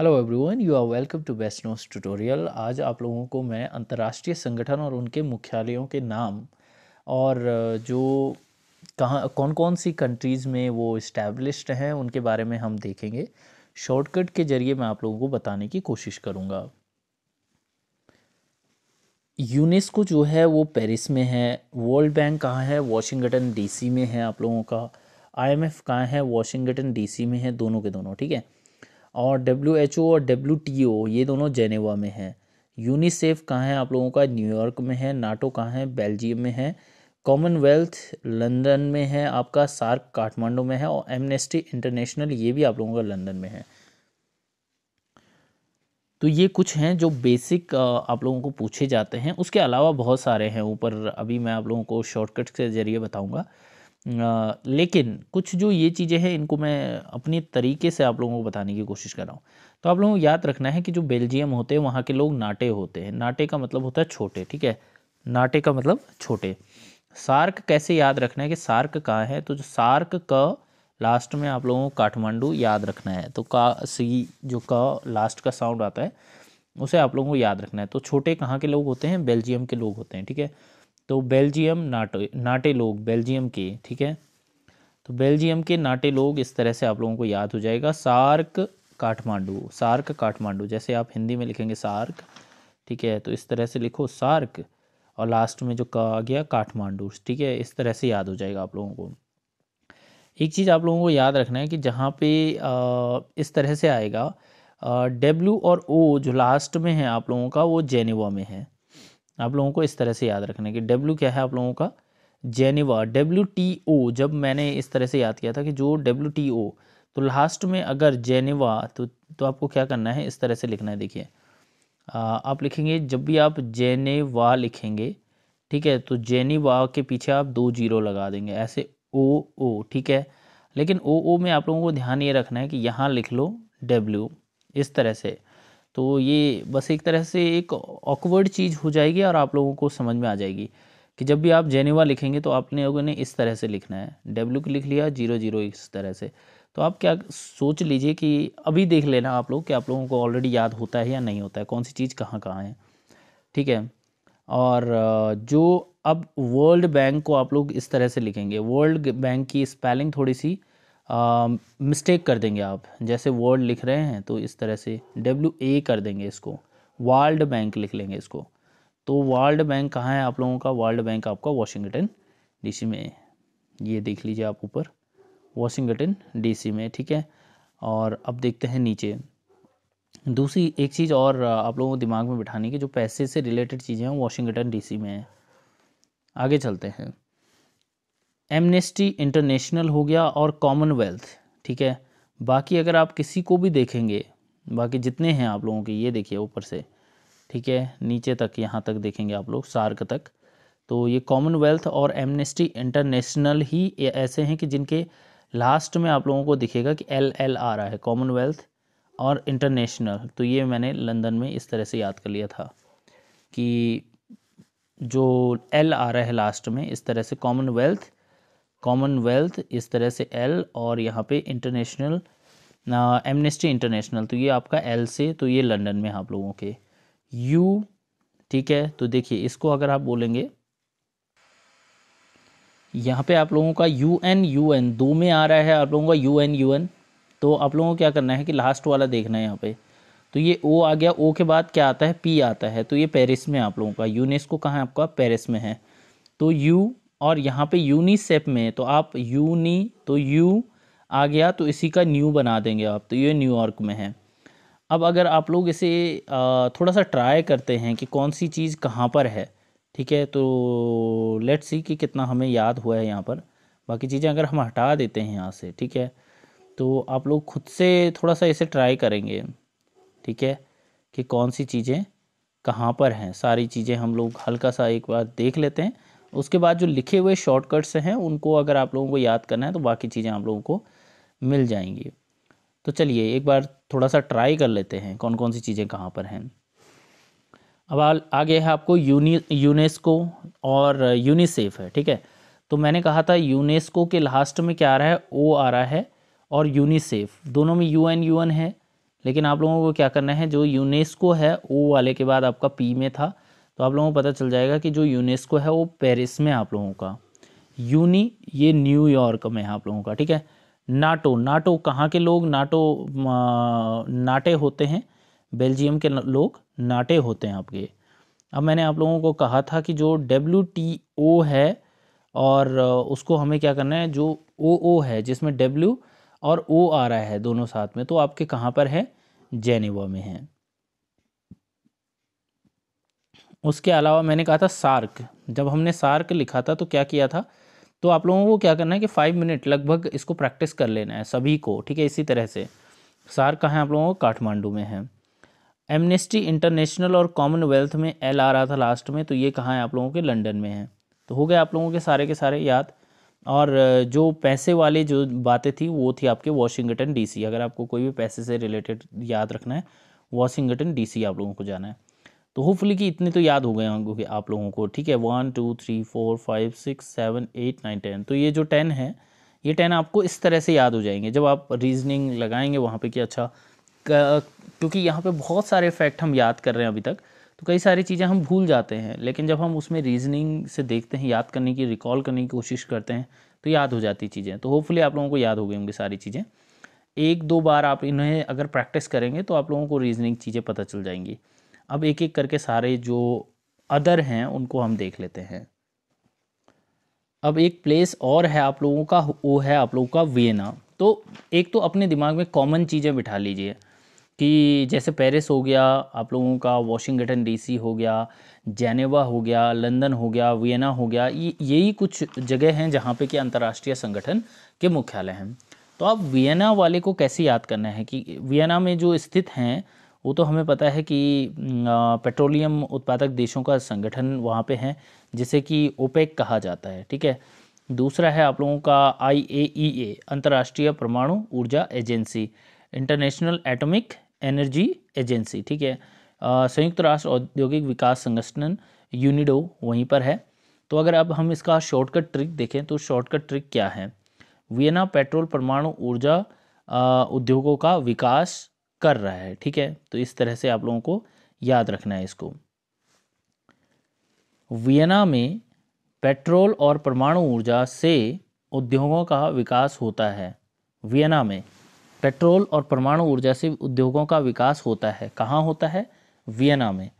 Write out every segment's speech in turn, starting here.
hello everyone you are welcome to best nose tutorial आज आप लोगों को मैं अंतर्राष्ट्रीय संगठन और उनके मुख्यालयों के नाम और जो कहाँ कौन कौन सी कंट्रीज़ में वो इस्टेब्लिश्ड हैं उनके बारे में हम देखेंगे शॉर्टकट के ज़रिए मैं आप लोगों को बताने की कोशिश करूँगा यूनेस्को जो है वो पेरिस में है वर्ल्ड बैंक कहाँ है वॉशिंगटन डी में है आप लोगों का एफ कहाँ है वाशिंगटन डी में है दोनों के दोनों ठीक है और डब्ल्यू एच ओ और डब्ल्यू टी ओ ये दोनों जेनेवा में हैं यूनिसेफ कहाँ है आप लोगों का न्यूयॉर्क में है नाटो कहाँ है बेल्जियम में है कॉमनवेल्थ लंदन में है आपका सार्क काठमांडू में है और एमनेस्टी इंटरनेशनल ये भी आप लोगों का लंदन में है तो ये कुछ हैं जो बेसिक आप लोगों को पूछे जाते हैं उसके अलावा बहुत सारे हैं ऊपर अभी मैं आप लोगों को शॉर्टकट के ज़रिए बताऊंगा लेकिन कुछ जो ये चीज़ें हैं इनको मैं अपने तरीके से आप लोगों को बताने की कोशिश कर रहा हूँ तो आप लोगों को याद रखना है कि जो बेल्जियम होते हैं वहाँ के लोग नाटे होते हैं नाटे का मतलब होता है छोटे ठीक है नाटे का मतलब छोटे सार्क कैसे याद रखना है कि सार्क कहाँ है तो जो सार्क का लास्ट में आप लोगों को काठमांडू याद रखना है तो का सी जो का लास्ट का साउंड आता है उसे आप लोगों को याद रखना है तो छोटे कहाँ के लोग होते हैं बेल्जियम के लोग होते हैं ठीक है तो बेल्जियम नाटो नाटे लोग बेल्जियम के ठीक है तो बेल्जियम के नाटे लोग इस तरह से आप लोगों को याद हो जाएगा सार्क काठमांडू सार्क काठमांडू जैसे आप हिंदी में लिखेंगे सार्क ठीक है तो इस तरह से लिखो सार्क और लास्ट में जो का आ गया काठमांडू ठीक है इस तरह से याद हो जाएगा आप लोगों को एक चीज़ आप लोगों को याद रखना है कि जहाँ पे आ, इस तरह से आएगा डब्ल्यू और ओ जो लास्ट में है आप लोगों का वो जेनेवा में है आप लोगों को इस तरह से याद रखना है कि डब्ल्यू क्या है आप लोगों का जेनिवा डब्ल्यू टी ओ जब मैंने इस तरह से याद किया था कि जो डब्ल्यू टी ओ तो लास्ट में अगर जेनेवा तो तो आपको क्या करना है इस तरह से लिखना है देखिए आप लिखेंगे जब भी आप जेनेवा लिखेंगे ठीक है तो जेनिवा के पीछे आप दो जीरो लगा देंगे ऐसे ओ ओ ठीक है लेकिन ओ ओ में आप लोगों को ध्यान ये रखना है कि यहाँ लिख लो डब्ल्यू इस तरह से तो ये बस एक तरह से एक ऑकवर्ड चीज़ हो जाएगी और आप लोगों को समझ में आ जाएगी कि जब भी आप जेनेवा लिखेंगे तो आपने लोगों ने इस तरह से लिखना है डब्ल्यू लिख लिया जीरो जीरो इस तरह से तो आप क्या सोच लीजिए कि अभी देख लेना आप लोग कि आप लोगों को ऑलरेडी याद होता है या नहीं होता है कौन सी चीज़ कहाँ कहाँ है ठीक है और जो अब वर्ल्ड बैंक को आप लोग इस तरह से लिखेंगे वर्ल्ड बैंक की स्पेलिंग थोड़ी सी मिस्टेक कर देंगे आप जैसे वर्ल्ड लिख रहे हैं तो इस तरह से डब्ल्यू ए कर देंगे इसको वर्ल्ड बैंक लिख लेंगे इसको तो वर्ल्ड बैंक कहाँ है आप लोगों का वर्ल्ड बैंक आपका वॉशिंगटन डीसी में ये देख लीजिए आप ऊपर वॉशिंगटन डीसी में ठीक है और अब देखते हैं नीचे दूसरी एक चीज़ और आप लोगों को दिमाग में बिठाने की जो पैसे से रिलेटेड चीज़ें हैं वॉशिंगटन डीसी में है आगे चलते हैं एमनेस्टी इंटरनेशनल हो गया और कॉमनवेल्थ ठीक है बाकी अगर आप किसी को भी देखेंगे बाकी जितने हैं आप लोगों के ये देखिए ऊपर से ठीक है नीचे तक यहाँ तक देखेंगे आप लोग सार्क तक तो ये कॉमनवेल्थ और एमनेस्टी इंटरनेशनल ही ऐसे हैं कि जिनके लास्ट में आप लोगों को दिखेगा कि एल एल आ रहा है कॉमनवेल्थ और इंटरनेशनल तो ये मैंने लंदन में इस तरह से याद कर लिया था कि जो एल आ रहा है लास्ट में इस तरह से कॉमनवेल्थ कॉमनवेल्थ इस तरह से एल और यहाँ पे इंटरनेशनल एमनेस्टी इंटरनेशनल तो ये आपका एल से तो ये लंदन में आप लोगों के यू ठीक है तो देखिए इसको अगर आप बोलेंगे यहाँ पे आप लोगों का यू एन यू एन दो में आ रहा है आप लोगों का यू एन यू एन तो आप लोगों को क्या करना है कि लास्ट वाला देखना है यहाँ पे तो ये ओ आ गया ओ के बाद क्या आता है पी आता है तो ये पेरिस में आप लोगों का यूनेस्को कहाँ है आपका पेरिस में है तो यू और यहाँ पे यूनिसेप में तो आप यूनी तो यू आ गया तो इसी का न्यू बना देंगे आप तो ये न्यूयॉर्क में है अब अगर आप लोग इसे थोड़ा सा ट्राई करते हैं कि कौन सी चीज़ कहाँ पर है ठीक है तो लेट्स सी कि कितना हमें याद हुआ है यहाँ पर बाकी चीज़ें अगर हम हटा देते हैं यहाँ से ठीक है तो आप लोग खुद से थोड़ा सा इसे ट्राई करेंगे ठीक है कि कौन सी चीज़ें कहाँ पर हैं सारी चीज़ें हम लोग हल्का सा एक बार देख लेते हैं उसके बाद जो लिखे हुए शॉर्टकट्स हैं उनको अगर आप लोगों को याद करना है तो बाकी चीज़ें आप लोगों को मिल जाएंगी तो चलिए एक बार थोड़ा सा ट्राई कर लेते हैं कौन कौन सी चीज़ें कहाँ पर हैं अब आ, आगे है आपको यूनि यूनेस्को और यूनिसेफ है ठीक है तो मैंने कहा था यूनेस्को के लास्ट में क्या आ रहा है ओ आ रहा है और यूनिसेफ दोनों में यू एन यू एन है लेकिन आप लोगों को क्या करना है जो यूनेस्को है ओ वाले के बाद आपका पी में था तो आप लोगों को पता चल जाएगा कि जो यूनेस्को है वो पेरिस में आप लोगों का यूनी ये न्यूयॉर्क में है आप लोगों का ठीक है नाटो नाटो कहाँ के लोग नाटो नाटे होते हैं बेल्जियम के लोग नाटे होते हैं आपके अब मैंने आप लोगों को कहा था कि जो डब्ल्यू टी ओ है और उसको हमें क्या करना है जो ओ ओ है जिसमें डब्ल्यू और ओ आ रहा है दोनों साथ में तो आपके कहाँ पर है जेनेवा में है उसके अलावा मैंने कहा था सार्क जब हमने सार्क लिखा था तो क्या किया था तो आप लोगों को क्या करना है कि फाइव मिनट लगभग इसको प्रैक्टिस कर लेना है सभी को ठीक है इसी तरह से सार्क कहाँ आप लोगों को काठमांडू में है एमनेस्टी इंटरनेशनल और कॉमनवेल्थ में एल आ रहा था लास्ट में तो ये कहाँ है आप लोगों के लंदन में है तो हो गए आप लोगों के सारे के सारे याद और जो पैसे वाले जो बातें थी वो थी आपके वॉशिंगटन डीसी अगर आपको कोई भी पैसे से रिलेटेड याद रखना है वॉशिंगटन डीसी आप लोगों को जाना है तो होपफुली कि इतने तो याद हो गए होंगे कि आप लोगों को ठीक है one two three four five six seven eight nine ten तो ये जो टेन है ये टेन आपको इस तरह से याद हो जाएंगे जब आप रीजनिंग लगाएंगे वहाँ पे कि अच्छा क्योंकि यहाँ पे बहुत सारे फैक्ट हम याद कर रहे हैं अभी तक तो कई सारी चीज़ें हम भूल जाते हैं लेकिन जब हम उसमें रीजनिंग से देखते हैं याद करने की रिकॉल करने की कोशिश करते हैं तो याद हो जाती चीज़ें तो होपफुली आप लोगों को याद हो गई होंगी सारी चीज़ें एक दो बार आप इन्हें अगर प्रैक्टिस करेंगे तो आप लोगों को रीजनिंग चीज़ें पता चल जाएंगी अब एक एक करके सारे जो अदर हैं उनको हम देख लेते हैं अब एक प्लेस और है आप लोगों का वो है आप लोगों का वियना तो एक तो अपने दिमाग में कॉमन चीज़ें बिठा लीजिए कि जैसे पेरिस हो गया आप लोगों का वॉशिंगटन डीसी हो गया जेनेवा हो गया लंदन हो गया वियना हो गया ये यही कुछ जगह हैं जहाँ पे कि अंतर्राष्ट्रीय संगठन के मुख्यालय हैं तो आप वियना वाले को कैसे याद करना है कि वियना में जो स्थित हैं वो तो हमें पता है कि पेट्रोलियम उत्पादक देशों का संगठन वहाँ पे है जिसे कि ओपेक कहा जाता है ठीक है दूसरा है आप लोगों का आई ए ई ए अंतर्राष्ट्रीय परमाणु ऊर्जा agency international atomic energy agency ठीक है संयुक्त राष्ट्र औद्योगिक विकास संगठन यूनिडो वहीं पर है तो अगर अब हम इसका शॉर्टकट ट्रिक देखें तो शॉर्टकट ट्रिक क्या है वियना पेट्रोल परमाणु ऊर्जा उद्योगों का विकास कर रहा है ठीक है तो इस तरह से आप लोगों को याद रखना है इसको वियना में पेट्रोल और परमाणु ऊर्जा से उद्योगों का विकास होता है वियना में पेट्रोल और परमाणु ऊर्जा से उद्योगों का विकास होता है कहाँ होता है वियना में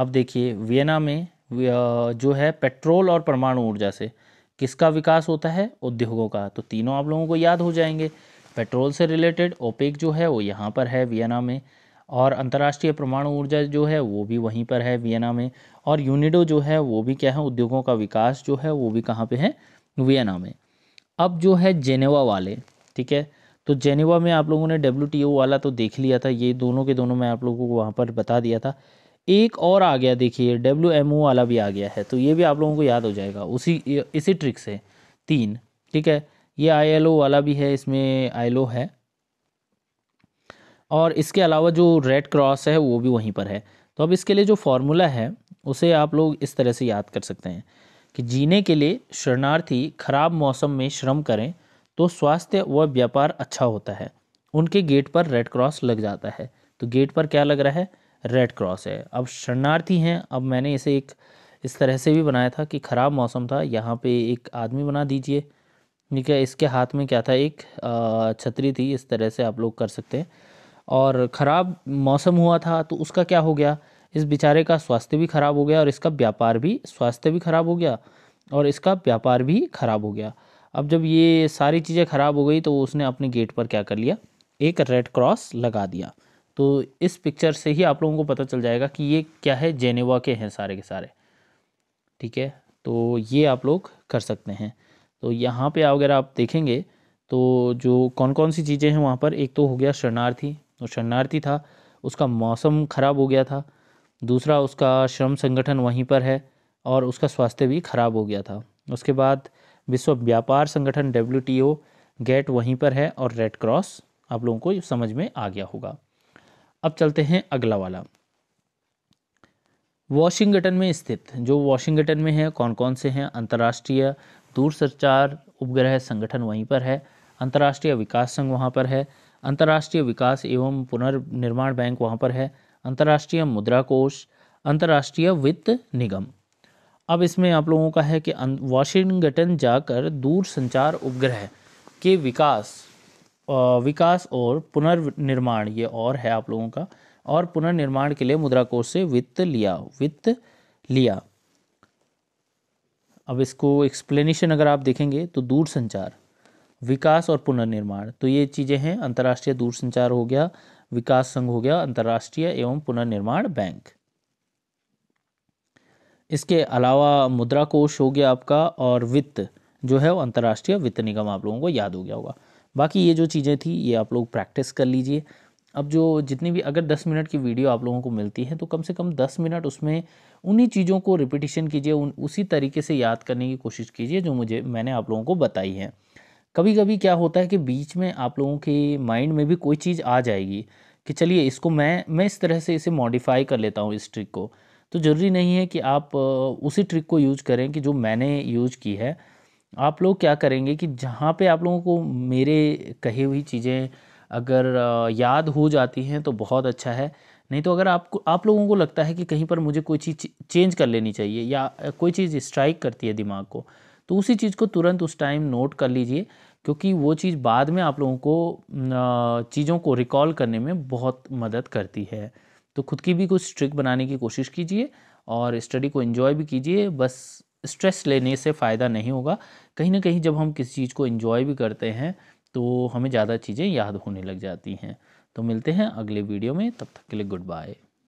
अब देखिए वियना में जो है पेट्रोल और परमाणु ऊर्जा से किसका विकास होता है उद्योगों का तो तीनों आप लोगों को याद हो जाएंगे पेट्रोल से रिलेटेड ओपेक जो है वो यहाँ पर है वियना में और अंतर्राष्ट्रीय परमाणु ऊर्जा जो है वो भी वहीं पर है वियना में और यूनिडो जो है वो भी क्या है उद्योगों का विकास जो है वो भी कहाँ पे है वियना में अब जो है जेनेवा वाले ठीक है तो जेनेवा में आप लोगों ने डब्ल्यू वाला तो देख लिया था ये दोनों के दोनों मैं आप लोगों को वहाँ पर बता दिया था एक और आ गया देखिए डब्ल्यू वाला भी आ गया है तो ये भी आप लोगों को याद हो जाएगा उसी इसी ट्रिक से तीन ठीक है ये आई एल ओ वाला भी है इसमें आई एल ओ है और इसके अलावा जो रेड क्रॉस है वो भी वहीं पर है तो अब इसके लिए जो फार्मूला है उसे आप लोग इस तरह से याद कर सकते हैं कि जीने के लिए शरणार्थी खराब मौसम में श्रम करें तो स्वास्थ्य व व्यापार अच्छा होता है उनके गेट पर रेड क्रॉस लग जाता है तो गेट पर क्या लग रहा है रेड क्रॉस है अब शरणार्थी हैं अब मैंने इसे एक इस तरह से भी बनाया था कि ख़राब मौसम था यहाँ पे एक आदमी बना दीजिए ठीक है इसके हाथ में क्या था एक छतरी थी इस तरह से आप लोग कर सकते हैं और ख़राब मौसम हुआ था तो उसका क्या हो गया इस बेचारे का स्वास्थ्य भी ख़राब हो गया और इसका व्यापार भी स्वास्थ्य भी ख़राब हो गया और इसका व्यापार भी ख़राब हो गया अब जब ये सारी चीज़ें ख़राब हो गई तो उसने अपने गेट पर क्या कर लिया एक रेड क्रॉस लगा दिया तो इस पिक्चर से ही आप लोगों को पता चल जाएगा कि ये क्या है जेनेवा के हैं सारे के सारे ठीक है तो ये आप लोग कर सकते हैं तो यहाँ पे अगर आप देखेंगे तो जो कौन कौन सी चीज़ें हैं वहाँ पर एक तो हो गया शरणार्थी तो शरणार्थी था उसका मौसम ख़राब हो गया था दूसरा उसका श्रम संगठन वहीं पर है और उसका स्वास्थ्य भी ख़राब हो गया था उसके बाद विश्व व्यापार संगठन डब्ल्यू गेट वहीं पर है और रेड क्रॉस आप लोगों को समझ में आ गया होगा अब चलते हैं अगला वाला वॉशिंगटन में स्थित जो वॉशिंगटन में है कौन कौन से हैं अंतर्राष्ट्रीय दूरसंचार उपग्रह संगठन वहीं पर है अंतर्राष्ट्रीय विकास संघ वहाँ पर है अंतर्राष्ट्रीय विकास एवं पुनर्निर्माण बैंक वहाँ पर है अंतर्राष्ट्रीय मुद्रा कोष अंतर्राष्ट्रीय वित्त निगम अब इसमें आप लोगों का है कि अं-, वाशिंगटन जाकर दूर संचार उपग्रह के विकास विकास और पुनर्निर्माण ये और है आप लोगों का और पुनर्निर्माण के लिए मुद्रा कोष से वित्त लिया वित्त लिया अब इसको एक्सप्लेनेशन अगर आप देखेंगे तो दूर संचार विकास और पुनर्निर्माण तो ये चीज़ें हैं अंतर्राष्ट्रीय दूर संचार हो गया विकास संघ हो गया अंतर्राष्ट्रीय एवं पुनर्निर्माण बैंक इसके अलावा मुद्रा कोष हो गया आपका और वित्त जो है वो अंतर्राष्ट्रीय वित्त निगम आप लोगों को याद हो गया होगा बाकी ये जो चीज़ें थी ये आप लोग प्रैक्टिस कर लीजिए अब जो जितनी भी अगर दस मिनट की वीडियो आप लोगों को मिलती है तो कम से कम दस मिनट उसमें उन्हीं चीज़ों को रिपीटिशन कीजिए उन उसी तरीके से याद करने की कोशिश कीजिए जो मुझे मैंने आप लोगों को बताई है कभी कभी क्या होता है कि बीच में आप लोगों के माइंड में भी कोई चीज़ आ जाएगी कि चलिए इसको मैं मैं इस तरह से इसे मॉडिफाई कर लेता हूँ इस ट्रिक को तो ज़रूरी नहीं है कि आप उसी ट्रिक को यूज करें कि जो मैंने यूज की है आप लोग क्या करेंगे कि जहाँ पे आप लोगों को मेरे कही हुई चीज़ें अगर याद हो जाती हैं तो बहुत अच्छा है नहीं तो अगर आपको आप लोगों को लगता है कि कहीं पर मुझे कोई चीज़ चेंज कर लेनी चाहिए या कोई चीज़ स्ट्राइक करती है दिमाग को तो उसी चीज़ को तुरंत उस टाइम नोट कर लीजिए क्योंकि वो चीज़ बाद में आप लोगों को चीज़ों को रिकॉल करने में बहुत मदद करती है तो खुद की भी कुछ ट्रिक बनाने की कोशिश कीजिए और स्टडी को इन्जॉय भी कीजिए बस स्ट्रेस लेने से फ़ायदा नहीं होगा कहीं ना कहीं जब हम किसी चीज़ को इन्जॉय भी करते हैं तो हमें ज़्यादा चीज़ें याद होने लग जाती हैं तो मिलते हैं अगले वीडियो में तब तक के लिए गुड बाय